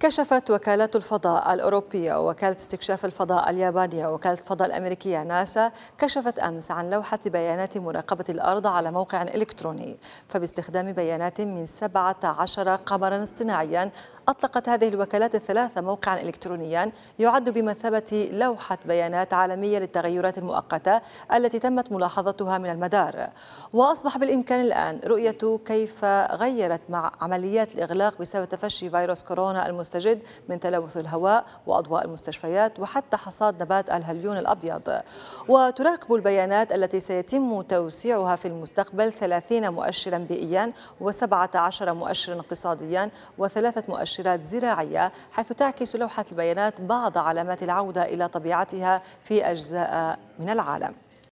كشفت وكالات الفضاء الأوروبية ووكالة استكشاف الفضاء اليابانية ووكالة الفضاء الأمريكية ناسا كشفت أمس عن لوحة بيانات مراقبة الأرض على موقع إلكتروني فباستخدام بيانات من 17 قمرا اصطناعيا أطلقت هذه الوكالات الثلاثة موقعا إلكترونيا يعد بمثابة لوحة بيانات عالمية للتغيرات المؤقتة التي تمت ملاحظتها من المدار وأصبح بالإمكان الآن رؤية كيف غيرت مع عمليات الإغلاق بسبب تفشي فيروس كورونا المستجد من تلوث الهواء وأضواء المستشفيات وحتى حصاد نبات الهليون الأبيض وتراقب البيانات التي سيتم توسيعها في المستقبل 30 مؤشرا بيئيا و17 مؤشرا اقتصاديا وثلاثة مؤشرات مؤشرات زراعية حيث تعكس لوحة البيانات بعض علامات العودة إلى طبيعتها في أجزاء من العالم